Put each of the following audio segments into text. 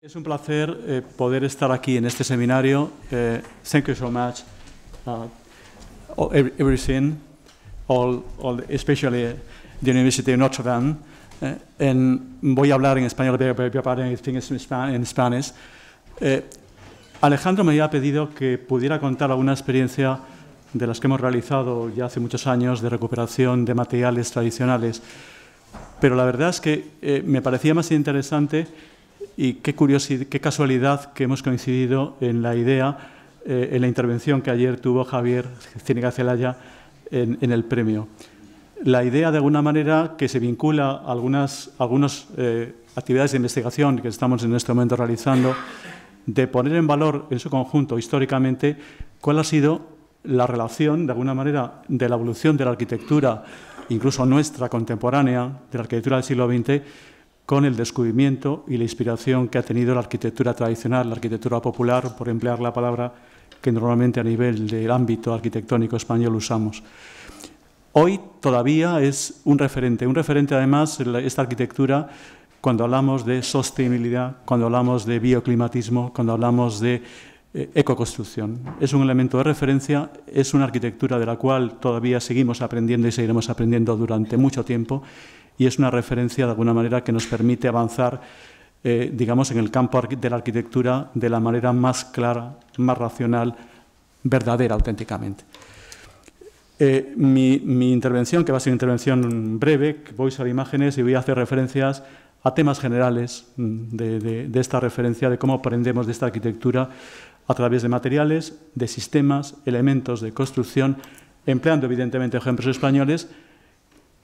Es un placer eh, poder estar aquí en este seminario. Eh, thank you so much. Uh, la everything, all, especially the University of Notre Dame. Eh, voy a hablar en español, pero voy a hablar en español. Eh, Alejandro me había pedido que pudiera contar alguna experiencia de las que hemos realizado ya hace muchos años de recuperación de materiales tradicionales, pero la verdad es que me parecía más interesante y qué, curiosidad, qué casualidad que hemos coincidido en la idea, eh, en la intervención que ayer tuvo Javier Cienega Celaya en, el premio. La idea, de alguna manera, que se vincula a algunas, eh, actividades de investigación que estamos en este momento realizando, de poner en valor en su conjunto históricamente cuál ha sido la relación, de alguna manera, de la evolución de la arquitectura, incluso nuestra contemporánea, de la arquitectura del siglo XX, con el descubrimiento y la inspiración que ha tenido la arquitectura tradicional, la arquitectura popular, por emplear la palabra que normalmente a nivel del ámbito arquitectónico español usamos. Hoy todavía es un referente, un referente además esta arquitectura cuando hablamos de sostenibilidad, cuando hablamos de bioclimatismo, cuando hablamos de eh, ecoconstrucción. Es un elemento de referencia, es una arquitectura de la cual todavía seguimos aprendiendo y seguiremos aprendiendo durante mucho tiempo y es una referencia de alguna manera que nos permite avanzar, eh, digamos, en el campo de la arquitectura de la manera más clara, más racional, verdadera auténticamente. Eh, mi, intervención, que va a ser una intervención breve, voy a usar imágenes y voy a hacer referencias a temas generales mm, de, de esta referencia, de cómo aprendemos de esta arquitectura a través de materiales, de sistemas, elementos de construcción, empleando evidentemente ejemplos españoles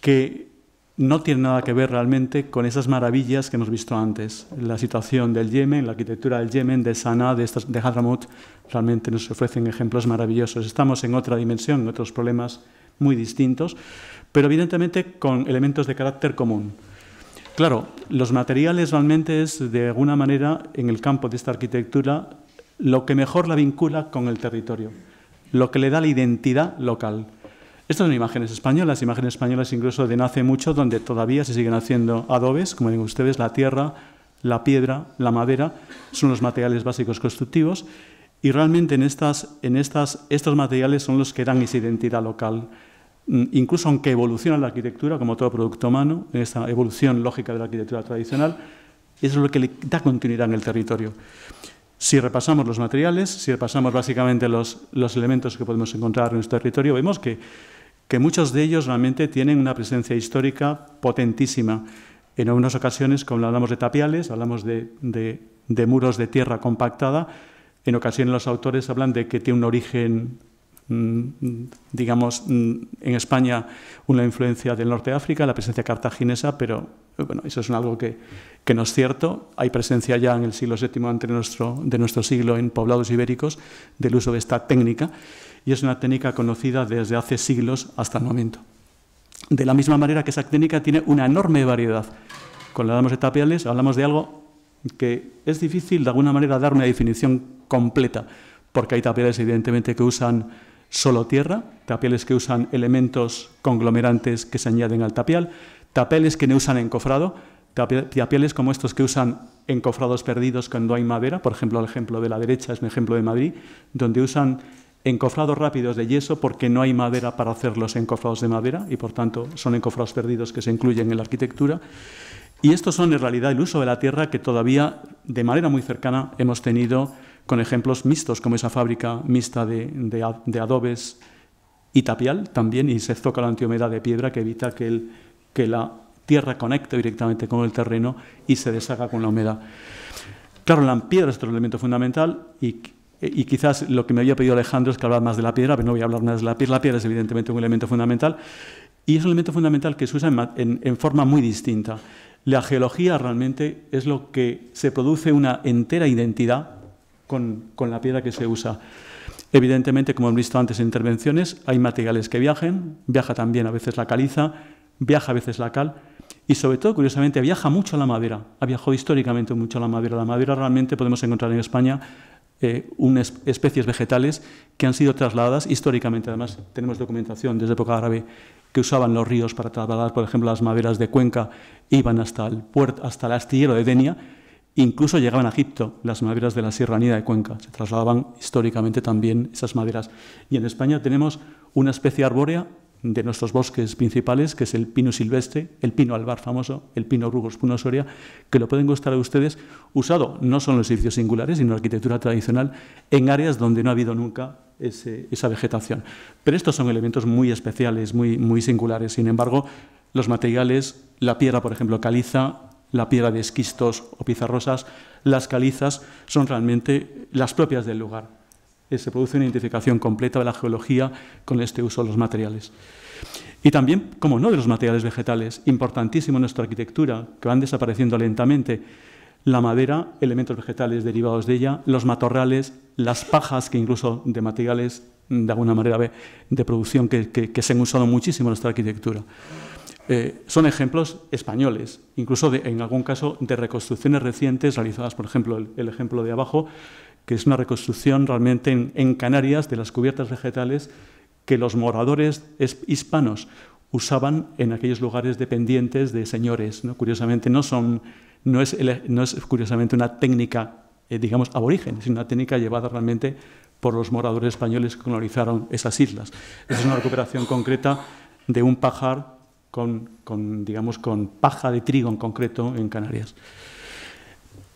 que no tiene nada que ver realmente con esas maravillas que hemos visto antes. La situación del Yemen, la arquitectura del Yemen, de Sanaa, de, Hadramut, realmente nos ofrecen ejemplos maravillosos. Estamos en otra dimensión, en otros problemas muy distintos, pero evidentemente con elementos de carácter común. Claro, los materiales realmente es, de alguna manera, en el campo de esta arquitectura, lo que mejor la vincula con el territorio, lo que le da la identidad local. Estas son imágenes españolas, imágenes españolas incluso de nace mucho, donde todavía se siguen haciendo adobes, como ven ustedes, la tierra, la piedra, la madera, son los materiales básicos constructivos, y realmente en estas, estos materiales son los que dan esa identidad local. Mm, incluso aunque evoluciona la arquitectura, como todo producto humano, en esta evolución lógica de la arquitectura tradicional, eso es lo que le da continuidad en el territorio. Si repasamos los materiales, si repasamos básicamente los, los elementos que podemos encontrar en nuestro territorio, vemos que que muchos de ellos realmente tienen una presencia histórica potentísima. En algunas ocasiones, como hablamos de tapiales, hablamos de, muros de tierra compactada, en ocasiones los autores hablan de que tiene un origen mm, digamos, mm, en España una influencia del norte de África, la presencia cartaginesa, pero bueno, eso es algo que, no es cierto. Hay presencia ya en el siglo VII ante nuestro, de nuestro siglo en poblados ibéricos del uso de esta técnica y es una técnica conocida desde hace siglos hasta el momento. De la misma manera que esa técnica tiene una enorme variedad. Cuando hablamos de tapiales, hablamos de algo que es difícil de alguna manera dar una definición completa, porque hay tapiales evidentemente que usan solo tierra, tapiales que usan elementos conglomerantes que se añaden al tapial, tapiales que no usan encofrado, tapiales como estos que usan encofrados perdidos cuando hay madera, por ejemplo, el ejemplo de la derecha es un ejemplo de Madrid, donde usan encofrados rápidos de yeso porque no hay madera para hacer los encofrados de madera y por tanto son encofrados perdidos que se incluyen en la arquitectura. Y estos son en realidad el uso de la tierra que todavía de manera muy cercana hemos tenido con ejemplos mixtos como esa fábrica mixta de, adobes y tapial también y se toca la antihumedad de piedra que evita que, el, que la tierra conecte directamente con el terreno y se deshaga con la humedad. Claro, la piedra es otro elemento fundamental y eh, y quizás lo que me había pedido Alejandro es que hablara más de la piedra, pero no voy a hablar más de la piedra. La piedra es evidentemente un elemento fundamental y es un elemento fundamental que se usa en, forma muy distinta. La geología realmente es lo que se produce una entera identidad con, la piedra que se usa. Evidentemente, como hemos visto antes en intervenciones, hay materiales que viajen, viaja también a veces la caliza, viaja a veces la cal, y sobre todo, curiosamente, viaja mucho la madera, ha viajado históricamente mucho la madera. La madera realmente podemos encontrar en España eh, unas especies vegetales que han sido trasladadas históricamente. Además, tenemos documentación desde época árabe que usaban los ríos para trasladar, por ejemplo, las maderas de Cuenca, iban hasta el, puerto, hasta el astillero de Denia, incluso llegaban a Egipto, las maderas de la Sierra Nida de Cuenca, se trasladaban históricamente también esas maderas. Y en España tenemos una especie arbórea de nuestros bosques principales, que es el pino silvestre, el pino albar famoso, el pino rugos, pino soria, que lo pueden gustar a ustedes, usado no solo en los edificios singulares, sino en la arquitectura tradicional, en áreas donde no ha habido nunca esa vegetación. Pero estos son elementos muy especiales, muy, muy singulares. Sin embargo, los materiales, la piedra, por ejemplo, caliza, la piedra de esquistos o pizarrosas, las calizas son realmente las propias del lugar se produce una identificación completa de la geología con este uso de los materiales. Y también, como no, de los materiales vegetales, importantísimo en nuestra arquitectura, que van desapareciendo lentamente. La madera, elementos vegetales derivados de ella, los matorrales, las pajas, que incluso de materiales, de alguna manera, de producción que, se han usado muchísimo en nuestra arquitectura. Eh, son ejemplos españoles, incluso en algún caso de reconstrucciones recientes realizadas, por ejemplo, el ejemplo de abajo, que es una reconstrucción realmente en, Canarias de las cubiertas vegetales que los moradores hispanos usaban en aquellos lugares dependientes de señores. ¿no? Curiosamente, no, son, no, es, curiosamente una técnica, eh, digamos, aborigen, sino una técnica llevada realmente por los moradores españoles que colonizaron esas islas. Es una recuperación concreta de un pajar digamos, con paja de trigo en concreto en Canarias.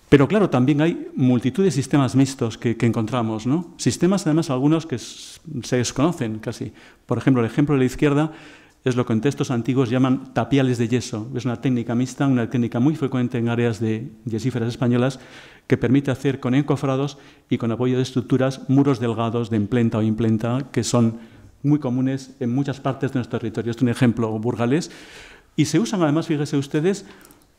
Pero claro, también hay multitud de sistemas mixtos que, encontramos, ¿no? Sistemas, además, algunos que se desconocen casi. Por ejemplo, el ejemplo de la izquierda es lo que en textos antiguos llaman tapiales de yeso. Es una técnica mixta, una técnica muy frecuente en áreas de yesíferas españolas que permite hacer con encofrados y con apoyo de estructuras muros delgados de implenta o implenta que son muy comunes en muchas partes de nuestro territorio. Este es un ejemplo burgalés. Y se usan, además, fíjese ustedes,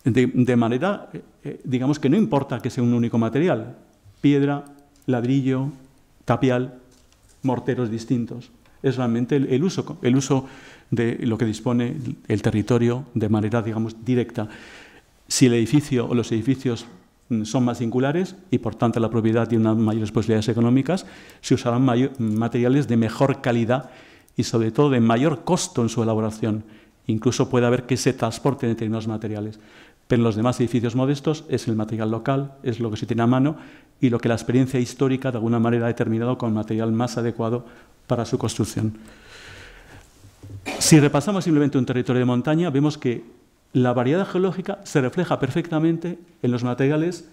de, manera, eh, eh, digamos que no importa que sea un único material, piedra, ladrillo, tapial, morteros distintos. Es realmente el, uso, el uso de lo que dispone el territorio de manera, digamos, directa. Si el edificio o los edificios mm, son más singulares y por tanto la propiedad tiene unas mayores posibilidades económicas, se usarán materiales de mejor calidad y sobre todo de mayor costo en su elaboración. Incluso puede haber que se transporten determinados materiales. Pero en los demás edificios modestos es el material local, es lo que se tiene a mano y lo que la experiencia histórica de alguna manera ha determinado como material más adecuado para su construcción. Si repasamos simplemente un territorio de montaña, vemos que la variedad geológica se refleja perfectamente en los materiales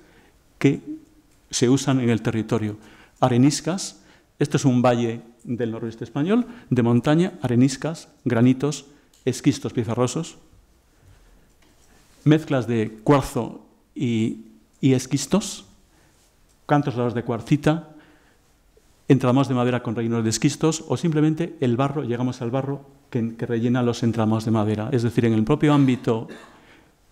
que se usan en el territorio. Areniscas, esto es un valle del noroeste español, de montaña, areniscas, granitos, esquistos pizarrosos, mezclas de cuarzo y, esquistos, cantos los de cuarcita, entramos de madera con rellenos de esquistos o simplemente el barro, llegamos al barro que, rellena los entramos de madera. Es decir, en el propio ámbito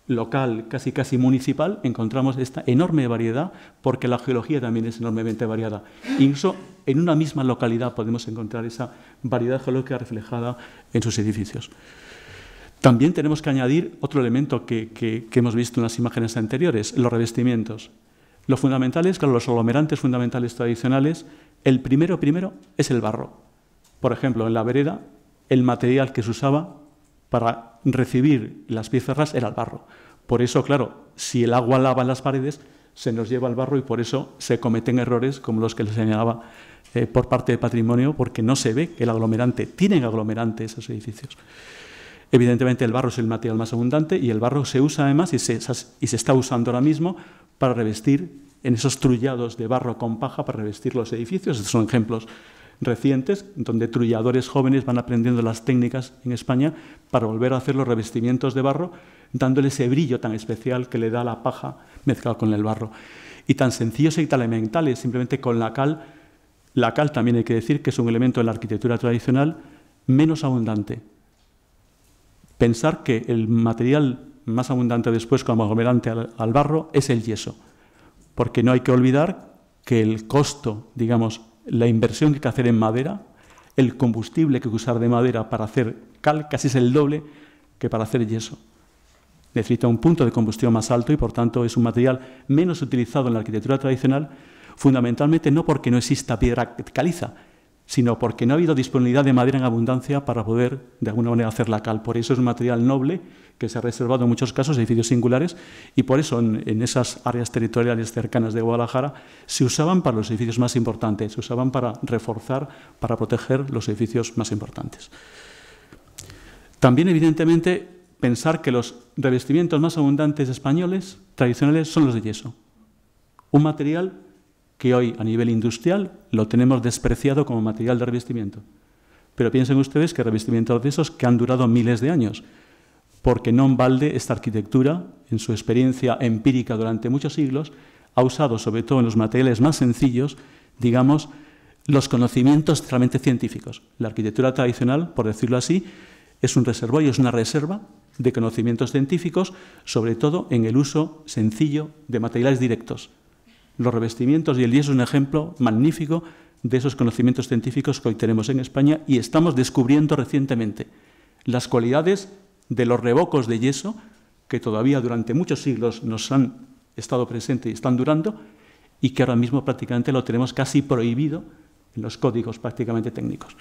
local, casi casi municipal, encontramos esta enorme variedad porque la geología también es enormemente variada. Incluso en una misma localidad podemos encontrar esa variedad geológica reflejada en sus edificios. También tenemos que añadir otro elemento que, hemos visto en las imágenes anteriores, los revestimientos. Lo fundamental es, que los aglomerantes fundamentales tradicionales, el primero primero es el barro. Por ejemplo, en la vereda, el material que se usaba para recibir las piezas era el barro. Por eso, claro, si el agua lava las paredes, se nos lleva el barro y por eso se cometen errores como los que les señalaba eh, por parte de patrimonio, porque no se ve que el aglomerante, tiene aglomerante esos edificios. Evidentemente el barro es el material más abundante y el barro se usa además y se, está usando ahora mismo para revestir en esos trullados de barro con paja para revestir los edificios. Estos son ejemplos recientes donde trulladores jóvenes van aprendiendo las técnicas en España para volver a hacer los revestimientos de barro, dándole ese brillo tan especial que le da la paja mezclada con el barro. Y tan sencillos y tan es simplemente con la cal. La cal también hay que decir que es un elemento de la arquitectura tradicional menos abundante, pensar que el material más abundante después como aglomerante al, barro es el yeso, porque no hay que olvidar que el costo, digamos, la inversión que hay que hacer en madera, el combustible que hay que usar de madera para hacer cal casi es el doble que para hacer yeso. Necesita un punto de combustión más alto y por tanto es un material menos utilizado en la arquitectura tradicional, fundamentalmente no porque no exista piedra caliza, sino porque no ha habido disponibilidad de madera en abundancia para poder, de alguna manera, hacer la cal. Por eso es un material noble que se ha reservado en muchos casos edificios singulares y por eso en, esas áreas territoriales cercanas de Guadalajara se usaban para los edificios más importantes, se usaban para reforzar, para proteger los edificios más importantes. También, evidentemente, pensar que los revestimientos más abundantes españoles tradicionales son los de yeso, un material que hoy a nivel industrial lo tenemos despreciado como material de revestimiento. Pero piensen ustedes que revestimientos de esos que han durado miles de años, porque no en balde esta arquitectura, en su experiencia empírica durante muchos siglos, ha usado, sobre todo en los materiales más sencillos, digamos, los conocimientos realmente científicos. La arquitectura tradicional, por decirlo así, es un reservorio, es una reserva de conocimientos científicos, sobre todo en el uso sencillo de materiales directos, los revestimientos y el yeso es un ejemplo magnífico de esos conocimientos científicos que hoy tenemos en España y estamos descubriendo recientemente las cualidades de los revocos de yeso que todavía durante muchos siglos nos han estado presentes y están durando y que ahora mismo prácticamente lo tenemos casi prohibido en los códigos prácticamente técnicos.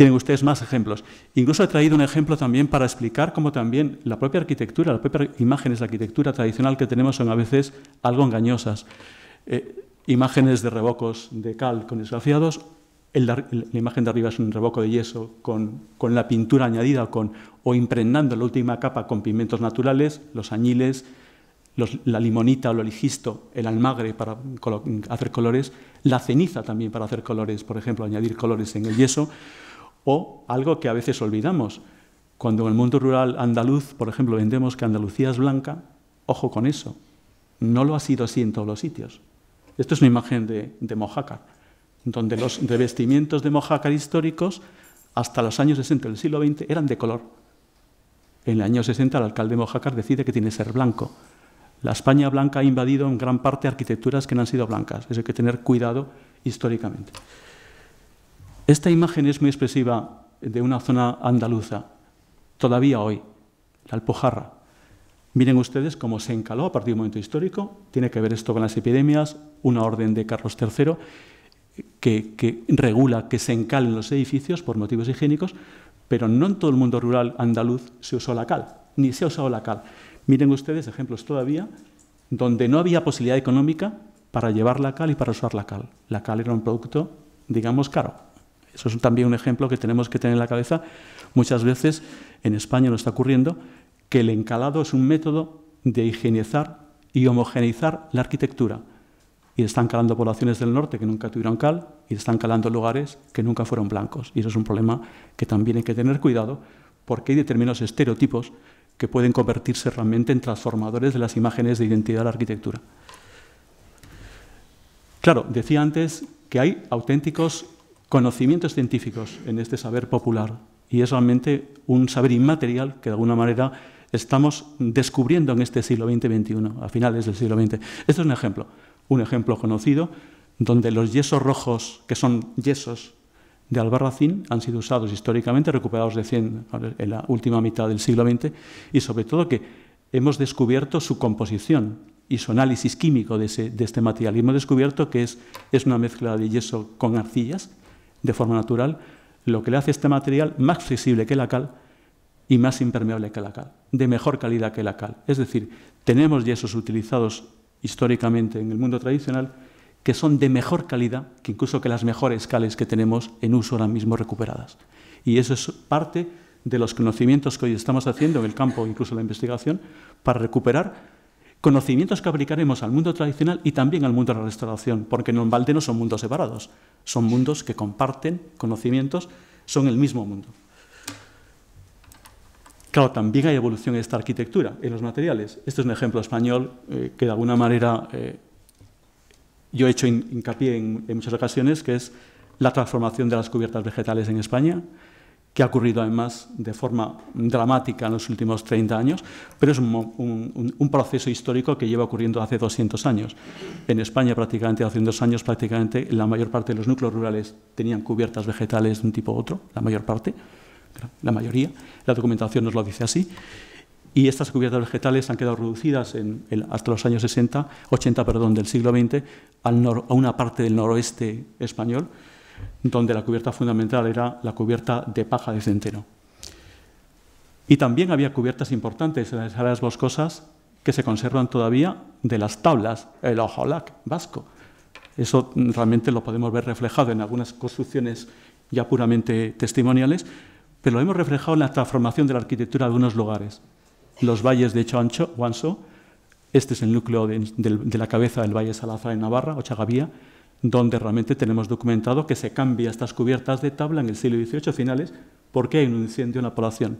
Tienen ustedes más ejemplos. Incluso he traído un ejemplo también para explicar cómo también la propia arquitectura, las propias imágenes de arquitectura tradicional que tenemos son a veces algo engañosas. Eh, imágenes de revocos de cal con desgraciados, la imagen de arriba es un revoco de yeso con, la pintura añadida con, o impregnando la última capa con pigmentos naturales, los añiles, la limonita o el oligisto, el almagre para hacer colores, la ceniza también para hacer colores, por ejemplo, añadir colores en el yeso. O algo que a veces olvidamos. Cuando en el mundo rural andaluz, por ejemplo, vendemos que Andalucía es blanca, ojo con eso. No lo ha sido así en todos los sitios. Esto es una imagen de, Mojácar, donde los revestimientos de Mojácar históricos hasta los años 60 del siglo XX eran de color. En el año 60 el alcalde de Mojácar decide que tiene que ser blanco. La España blanca ha invadido en gran parte arquitecturas que no han sido blancas. Eso hay que tener cuidado históricamente. Esta imagen es muy expresiva de una zona andaluza, todavía hoy, la Alpujarra. Miren ustedes cómo se encaló a partir de un momento histórico, tiene que ver esto con las epidemias, una orden de Carlos III que, que regula que se encalen los edificios por motivos higiénicos, pero no en todo el mundo rural andaluz se usó la cal, ni se ha usado la cal. Miren ustedes ejemplos todavía donde no había posibilidad económica para llevar la cal y para usar la cal. La cal era un producto, digamos, caro. Eso es también un ejemplo que tenemos que tener en la cabeza. Muchas veces en España nos está ocurriendo que el encalado es un método de higienizar y homogeneizar la arquitectura. Y están calando poblaciones del norte que nunca tuvieron cal y están calando lugares que nunca fueron blancos. Y eso es un problema que también hay que tener cuidado porque hay determinados estereotipos que pueden convertirse realmente en transformadores de las imágenes de identidad de la arquitectura. Claro, decía antes que hay auténticos conocimientos científicos en este saber popular y es realmente un saber inmaterial que de alguna manera estamos descubriendo en este siglo XX-XXI, a finales del siglo XX. Este es un ejemplo, un ejemplo conocido donde los yesos rojos, que son yesos de albarracín, han sido usados históricamente, recuperados recién en la última mitad del siglo XX, y sobre todo que hemos descubierto su composición y su análisis químico de, este material. Y hemos descubierto que es una mezcla de yeso con arcillas, de forma natural, lo que le hace este material más flexible que la cal y más impermeable que la cal, de mejor calidad que la cal. Es decir, tenemos yesos utilizados históricamente en el mundo tradicional que son de mejor calidad que incluso que las mejores cales que tenemos en uso ahora mismo recuperadas. Y eso es parte de los conocimientos que hoy estamos haciendo en el campo, incluso la investigación, para recuperar conocimientos que aplicaremos al mundo tradicional y también al mundo de la restauración, porque normalmente no son mundos separados, son mundos que comparten conocimientos, son el mismo mundo. Claro, también hay evolución en esta arquitectura, en los materiales. Este es un ejemplo español eh, que de alguna manera eh, yo he hecho hincapié en, en muchas ocasiones, que es la transformación de las cubiertas vegetales en España, que ha ocurrido además de forma dramática en los últimos 30 años, pero es un, proceso histórico que lleva ocurriendo hace 200 años. En España prácticamente hace dos años prácticamente la mayor parte de los núcleos rurales tenían cubiertas vegetales de un tipo u otro, la mayor parte, la mayoría, la documentación nos lo dice así, y estas cubiertas vegetales han quedado reducidas hasta los años 60, 80 perdón, del siglo XX a una parte del noroeste español, donde la cubierta fundamental era la cubierta de paja de centeno. Y también había cubiertas importantes en las áreas boscosas que se conservan todavía de las tablas, el ojolac vasco. Eso realmente lo podemos ver reflejado en algunas construcciones ya puramente testimoniales, pero lo hemos reflejado en la transformación de la arquitectura de algunos lugares. Los valles de Choancho, Guanso, este es el núcleo de, la cabeza del Valle Salazar de Navarra, Ochagavía, donde realmente tenemos documentado que se cambia estas cubiertas de tabla en el siglo XVIII finales porque hay un incendio en la población.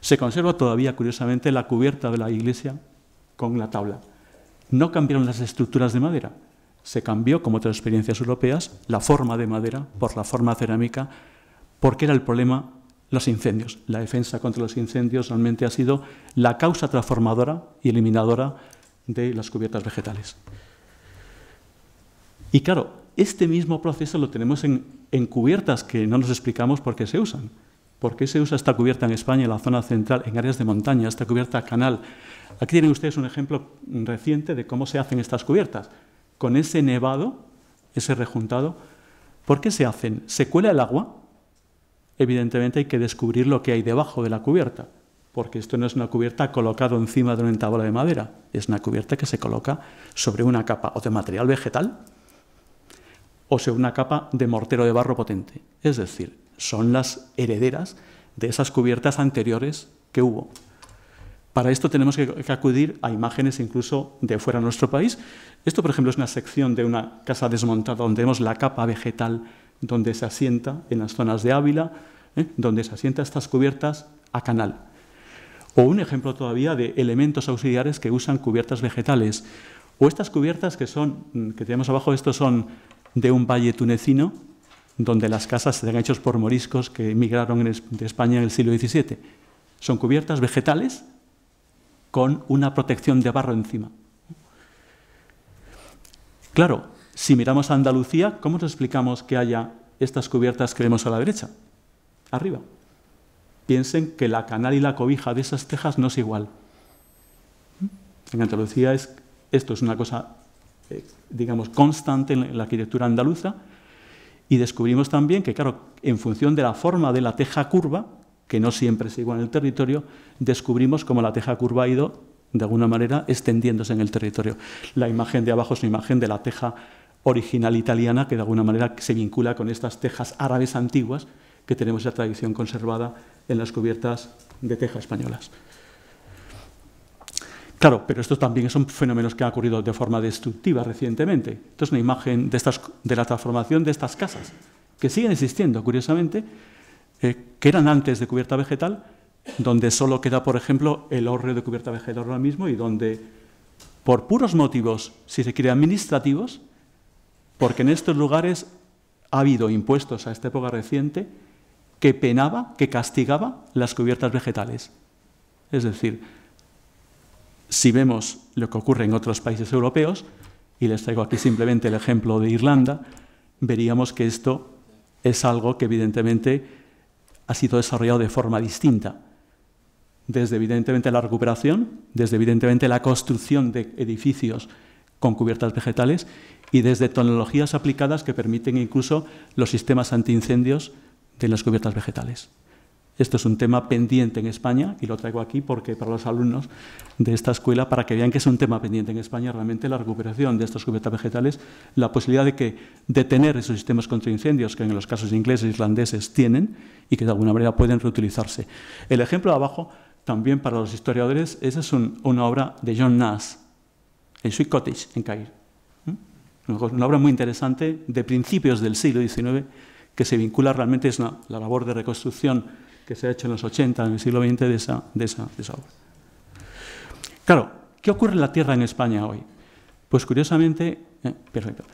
Se conserva todavía, curiosamente, la cubierta de la iglesia con la tabla. No cambiaron las estructuras de madera. Se cambió, como otras experiencias europeas, la forma de madera por la forma cerámica, porque era el problema los incendios. La defensa contra los incendios realmente ha sido la causa transformadora y eliminadora de las cubiertas vegetales. Y claro, este mismo proceso lo tenemos en, cubiertas que no nos explicamos por qué se usan. ¿Por qué se usa esta cubierta en España, en la zona central, en áreas de montaña, esta cubierta canal? Aquí tienen ustedes un ejemplo reciente de cómo se hacen estas cubiertas. Con ese nevado, ese rejuntado, ¿por qué se hacen? ¿Se cuela el agua? Evidentemente hay que descubrir lo que hay debajo de la cubierta, porque esto no es una cubierta colocada encima de una tabla de madera, es una cubierta que se coloca sobre una capa o de material vegetal o sea, una capa de mortero de barro potente. Es decir, son las herederas de esas cubiertas anteriores que hubo. Para esto tenemos que, acudir a imágenes incluso de fuera de nuestro país. Esto, por ejemplo, es una sección de una casa desmontada donde vemos la capa vegetal donde se asienta en las zonas de Ávila, ¿eh? donde se asienta estas cubiertas a canal. O un ejemplo todavía de elementos auxiliares que usan cubiertas vegetales. O estas cubiertas que, son, mm, que tenemos abajo, estos son de un valle tunecino donde las casas se hechas hechos por moriscos que emigraron de España en el siglo XVII. Son cubiertas vegetales con una protección de barro encima. Claro, si miramos a Andalucía, ¿cómo nos explicamos que haya estas cubiertas que vemos a la derecha? Arriba. Piensen que la canal y la cobija de esas tejas no es igual. En Andalucía es, esto es una cosa eh, digamos, constante en la arquitectura andaluza. Y descubrimos también que, claro, en función de la forma de la teja curva, que no siempre es igual en el territorio, descubrimos cómo la teja curva ha ido, de alguna manera, extendiéndose en el territorio. La imagen de abajo es una imagen de la teja original italiana, que de alguna manera se vincula con estas tejas árabes antiguas que tenemos la tradición conservada en las cubiertas de teja españolas. Claro, pero estos también son fenómenos que han ocurrido de forma destructiva recientemente. Esto es una imagen de, de la transformación de estas casas, que siguen existiendo, curiosamente, eh, que eran antes de cubierta vegetal, donde solo queda, por ejemplo, el horreo de cubierta vegetal ahora mismo y donde, por puros motivos, si se quiere, administrativos, porque en estos lugares ha habido impuestos a esta época reciente que penaba, que castigaba las cubiertas vegetales. Es decir, si vemos lo que ocurre en otros países europeos, y les traigo aquí simplemente el ejemplo de Irlanda, veríamos que esto es algo que evidentemente ha sido desarrollado de forma distinta. Desde evidentemente la recuperación, desde evidentemente la construcción de edificios con cubiertas vegetales y desde tecnologías aplicadas que permiten incluso los sistemas antiincendios de las cubiertas vegetales. Esto es un tema pendiente en España y lo traigo aquí porque para los alumnos de esta escuela, para que vean que es un tema pendiente en España, realmente la recuperación de estos cubetas vegetales, la posibilidad de que detener esos sistemas contra incendios que en los casos ingleses e irlandeses tienen y que de alguna manera pueden reutilizarse. El ejemplo de abajo, también para los historiadores, esa es una obra de John Nash, en Sweet Cottage, en Cair. ¿Mm? Una obra muy interesante de principios del siglo XIX que se vincula realmente, es la labor de reconstrucción que se ha hecho en los 80, en el siglo XX, de esa, de esa, obra. Claro, ¿qué ocurre en la Tierra en España hoy? Pues curiosamente, eh, perfecto,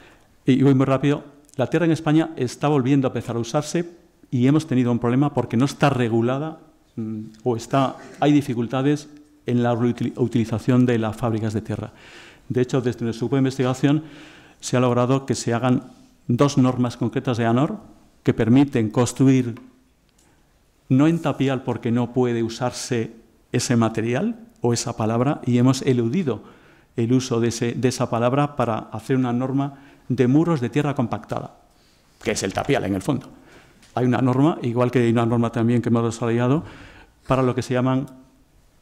y voy muy rápido, la Tierra en España está volviendo a empezar a usarse y hemos tenido un problema porque no está regulada mm, o está, hay dificultades en la utilización de las fábricas de tierra. De hecho, desde nuestro grupo de investigación se ha logrado que se hagan dos normas concretas de ANOR que permiten construir no en tapial porque no puede usarse ese material o esa palabra y hemos eludido el uso de, esa palabra para hacer una norma de muros de tierra compactada, que es el tapial en el fondo. Hay una norma, igual que hay una norma también que hemos desarrollado, para lo que se llaman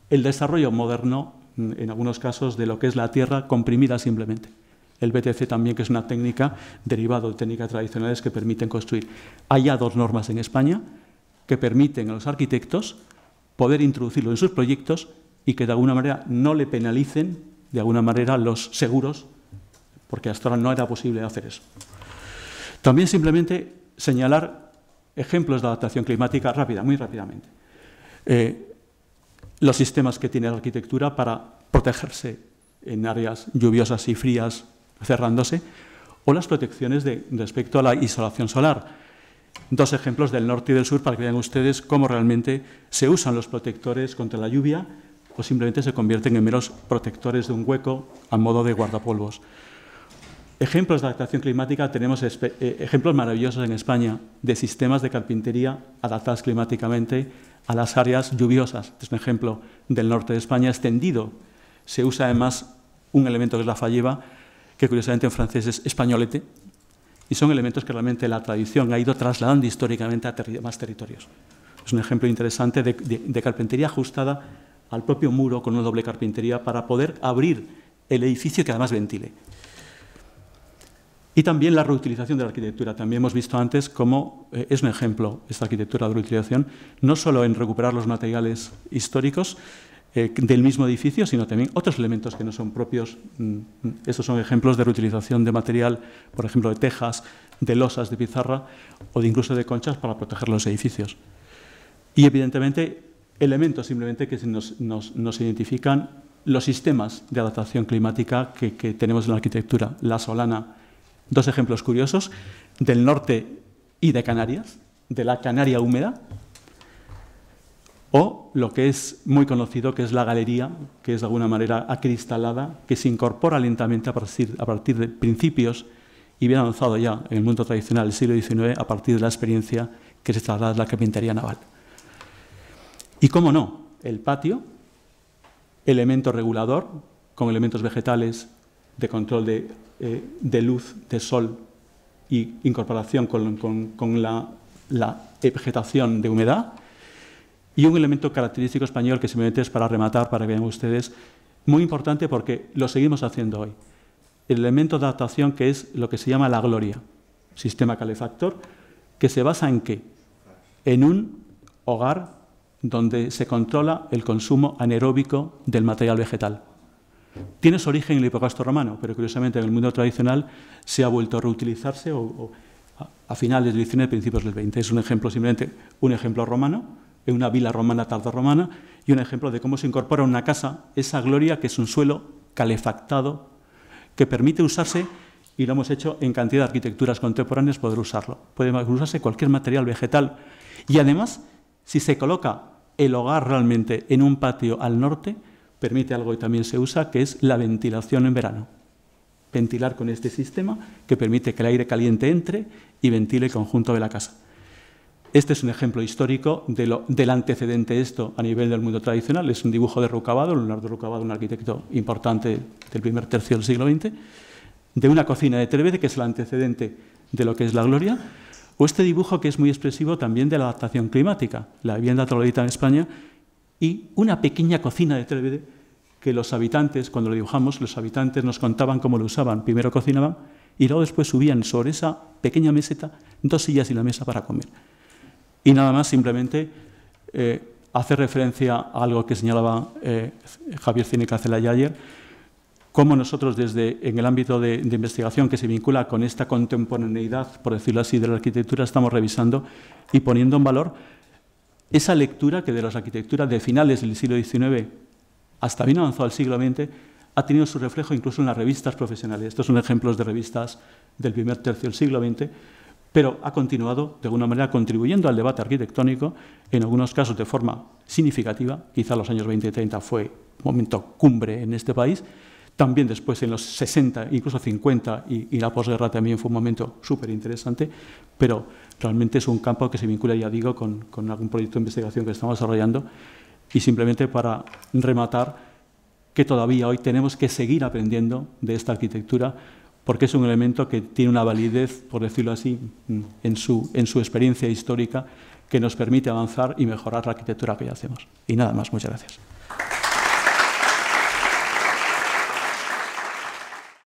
el desarrollo moderno, mm, en algunos casos, de lo que es la tierra comprimida simplemente. El BTC también, que es una técnica derivada de técnicas tradicionales que permiten construir. Hay ya dos normas en España, que permiten a los arquitectos poder introducirlo en sus proyectos y que de alguna manera no le penalicen de alguna manera los seguros, porque hasta ahora no era posible hacer eso. También simplemente señalar ejemplos de adaptación climática rápida, muy rápidamente. Eh, los sistemas que tiene la arquitectura para protegerse en áreas lluviosas y frías cerrándose, o las protecciones de, respecto a la insolación solar dos ejemplos del norte y del sur para que vean ustedes cómo realmente se usan los protectores contra la lluvia o simplemente se convierten en meros protectores de un hueco a modo de guardapolvos. Ejemplos de adaptación climática, tenemos eh, ejemplos maravillosos en España de sistemas de carpintería adaptados climáticamente a las áreas lluviosas. Este es un ejemplo del norte de España extendido. Se usa además un elemento que es la falleva, que curiosamente en francés es españolete, y son elementos que realmente la tradición ha ido trasladando históricamente a más territorios. Es un ejemplo interesante de, carpintería ajustada al propio muro con una doble carpintería para poder abrir el edificio que además ventile. Y también la reutilización de la arquitectura. También hemos visto antes cómo eh, es un ejemplo esta arquitectura de reutilización, no solo en recuperar los materiales históricos, eh, del mismo edificio, sino también otros elementos que no son propios. Mm, Estos son ejemplos de reutilización de material, por ejemplo, de tejas, de losas, de pizarra o incluso de conchas para proteger los edificios. Y evidentemente elementos simplemente que nos, identifican los sistemas de adaptación climática que tenemos en la arquitectura. La Solana, dos ejemplos curiosos, del norte y de Canarias, de la Canaria húmeda, o lo que es muy conocido, que es la galería, que es de alguna manera acristalada, que se incorpora lentamente a partir, de principios y bien avanzado ya en el mundo tradicional del siglo XIX a partir de la experiencia que se traslada la carpintería naval. Y cómo no, el patio, elemento regulador, con elementos vegetales de control de, eh, luz, de sol y incorporación con, la vegetación de humedad, y un elemento característico español que simplemente es para rematar, para que vean ustedes, muy importante porque lo seguimos haciendo hoy. El elemento de adaptación que es lo que se llama la gloria, sistema calefactor, que se basa en qué? En un hogar donde se controla el consumo anaeróbico del material vegetal. Tiene su origen en el hipocasto romano, pero curiosamente en el mundo tradicional se ha vuelto a reutilizarse o, a, finales del XIX, principios del XX. Es un ejemplo simplemente, un ejemplo romano, una villa romana tardorromana y un ejemplo de cómo se incorpora una casa esa gloria que es un suelo calefactado que permite usarse y lo hemos hecho en cantidad de arquitecturas contemporáneas poder usarlo. Puede usarse cualquier material vegetal y además si se coloca el hogar realmente en un patio al norte permite algo y también se usa que es la ventilación en verano. Ventilar con este sistema que permite que el aire caliente entre y ventile el conjunto de la casa. Este es un ejemplo histórico del antecedente esto a nivel del mundo tradicional. Es un dibujo de Rucavado, Leonardo Rucabado, un arquitecto importante del primer tercio del siglo XX, de una cocina de Trevede, que es el antecedente de lo que es la gloria, o este dibujo que es muy expresivo también de la adaptación climática, la vivienda trolodita en España, y una pequeña cocina de Trevede que los habitantes, cuando lo dibujamos, los habitantes nos contaban cómo lo usaban. Primero cocinaban y luego después subían sobre esa pequeña meseta dos sillas y la mesa para comer. Y nada más, simplemente hacer eh, hace referencia a algo que señalaba eh, Javier Cine ayer, cómo nosotros desde en el ámbito de, investigación que se vincula con esta contemporaneidad, por decirlo así, de la arquitectura, estamos revisando y poniendo en valor esa lectura que de las arquitecturas de finales del siglo XIX hasta bien avanzado al siglo XX ha tenido su reflejo incluso en las revistas profesionales. Estos son ejemplos de revistas del primer tercio del siglo XX, pero ha continuado de alguna manera contribuyendo al debate arquitectónico, en algunos casos de forma significativa, quizá los años 20 y 30 fue momento cumbre en este país, también después en los 60, incluso 50, y, la posguerra también fue un momento súper interesante, pero realmente es un campo que se vincula, ya digo, con algún proyecto de investigación que estamos desarrollando, y simplemente para rematar que todavía hoy tenemos que seguir aprendiendo de esta arquitectura porque es un elemento que tiene una validez, por decirlo así, en su, en su experiencia histórica que nos permite avanzar y mejorar la arquitectura que ya hacemos. Y nada más, muchas gracias.